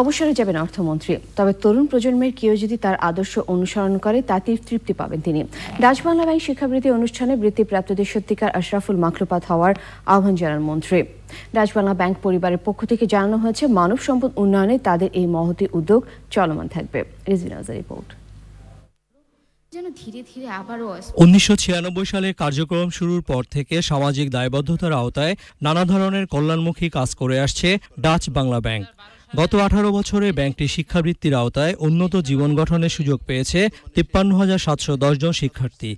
অবসরে যাবেন অর্থমন্ত্রী তবে তরুণ প্রজন্মের কেউ যদি তার আদর্শ অনুসরণ করে তাতে তৃপ্তি পাবেন তিনি ডাচবাংলা ব্যাংক শিক্ষাবৃত্তি অনুষ্ঠানে বৃত্তিপ্রাপ্তদের সত্যিকার আশরাফুল মাখলুপাত হওয়ার আহ্বান জানান মন্ত্রী ডাচবাংলা ব্যাংক পরিবারের পক্ষ থেকে জানানো হয়েছে মানব সম্পদ উন্নয়নে তাদের এই মহতি উদ্যোগ চলমান থাকবে রিজিনাজার রিপোর্ট উনিশশো সালের কার্যক্রম শুরুর পর থেকে সামাজিক দায়বদ্ধতার আওতায় নানা ধরনের কল্যাণমুখী কাজ করে আসছে ডাচ বাংলা ব্যাংক গত আঠারো বছরে ব্যাংকটি শিক্ষাবৃত্তির আওতায় উন্নত জীবন গঠনের সুযোগ পেয়েছে তিপ্পান্ন হাজার সাতশো দশ জন শিক্ষার্থী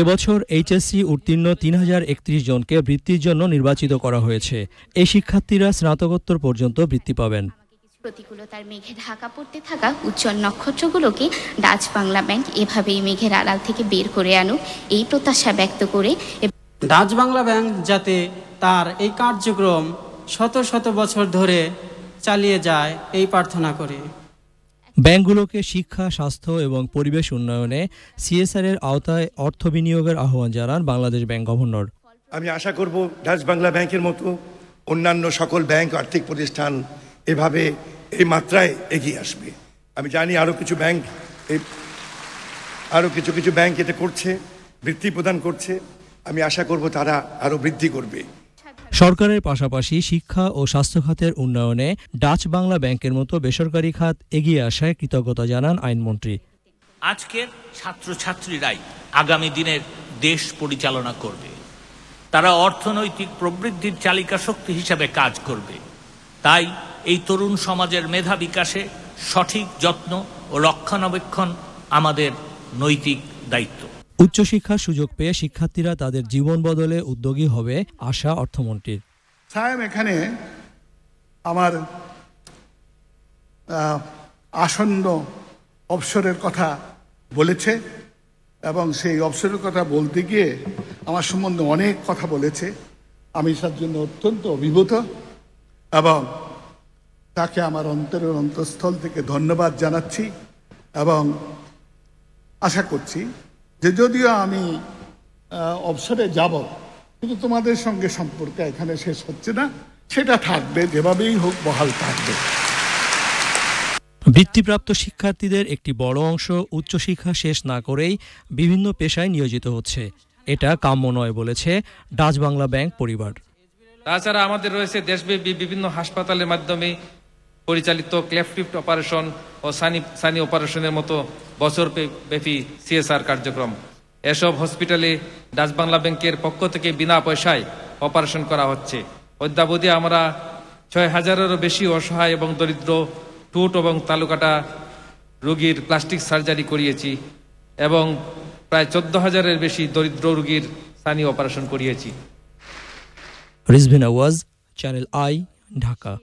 এবছর এইচএসসি উত্তীর্ণ তিন হাজার একত্রিশ জনকে বৃত্তির জন্য নির্বাচিত করা হয়েছে এই শিক্ষার্থীরা স্নাতকোত্তর পর্যন্ত বৃত্তি পাবেন প্রতিকূলতার মেঘে ঢাকা পড়তে থাকা উজ্জ্বল নক্ষত্রগুলোকে ডাচ বাংলা ব্যাংক এভাবেই মেঘের আড়াল থেকে বের করে আনুক এই প্রত্যাশা ব্যক্ত করে ডাচ বাংলা ব্যাংক যাতে তার এই কার্যক্রম শত শত বছর ধরে চালিয়ে যায় এই প্রার্থনা করে ব্যাংকগুলোকে শিক্ষা স্বাস্থ্য এবং পরিবেশ উন্নয়নে সিএসআর এর আওতায় অর্থ বিনিয়োগের আহ্বান জানান বাংলাদেশ ব্যাংক গভর্নর আমি আশা করব ডাচ বাংলা ব্যাংকের মতো অন্যান্য সকল ব্যাংক আর্থিক প্রতিষ্ঠান এভাবে এই মাত্রায় এগিয়ে আসবে আমি জানি আরও কিছু ব্যাংক আরও কিছু কিছু ব্যাংক এতে করছে বৃত্তি প্রদান করছে আমি আশা করব তারা আরও বৃদ্ধি করবে সরকারের পাশাপাশি শিক্ষা ও স্বাস্থ্য খাতের উন্নয়নে ডাচ বাংলা ব্যাংকের মতো বেসরকারি খাত এগিয়ে আসায় কৃতজ্ঞতা জানান আইনমন্ত্রী আজকের ছাত্রছাত্রীরাই আগামী দিনের দেশ পরিচালনা করবে তারা অর্থনৈতিক প্রবৃদ্ধির চালিকা শক্তি হিসাবে কাজ করবে তাই এই তরুণ সমাজের মেধা বিকাশে সঠিক যত্ন ও রক্ষণাবেক্ষণ আমাদের নৈতিক দায়িত্ব উচ্চশিক্ষার সুযোগ পেয়ে শিক্ষার্থীরা তাদের জীবন বদলে উদ্যোগী হবে আশা অর্থমন্ত্রীর এখানে আমার আসন্ন অবসরের কথা বলেছে এবং সেই অবসরের কথা বলতে গিয়ে আমার সম্বন্ধে অনেক কথা বলেছে আমি তার জন্য অত্যন্ত অভিভূত এবং তাকে আমার অন্তরের অন্তঃস্থল থেকে ধন্যবাদ জানাচ্ছি এবং আশা করছি যে যদিও আমি অবসরে যাব কিন্তু তোমাদের সঙ্গে সম্পর্ক এখানে শেষ হচ্ছে না সেটা থাকবে যেভাবেই হোক বহাল থাকবে বৃত্তিপ্রাপ্ত শিক্ষার্থীদের একটি বড় অংশ উচ্চশিক্ষা শেষ না করেই বিভিন্ন পেশায় নিয়োজিত হচ্ছে এটা কাম্য নয় বলেছে ডাচ বাংলা ব্যাংক পরিবার তাছাড়া আমাদের রয়েছে দেশব্যাপী বিভিন্ন হাসপাতালের মাধ্যমে পরিচালিত ক্লেফটিফট অপারেশন ও সানি সানি অপারেশনের মতো বছর ব্যাপী সিএসআর কার্যক্রম এসব হসপিটালে ডাচ বাংলা ব্যাংকের পক্ষ থেকে বিনা পয়সায় অপারেশন করা হচ্ছে অদ্যাবধি আমরা ছয় হাজারেরও বেশি অসহায় এবং দরিদ্র টুট এবং তালুকাটা রোগীর প্লাস্টিক সার্জারি করিয়েছি এবং প্রায় চোদ্দ হাজারের বেশি দরিদ্র রোগীর স্থানীয় অপারেশন করিয়েছি রিজভিন আওয়াজ চ্যানেল আই ঢাকা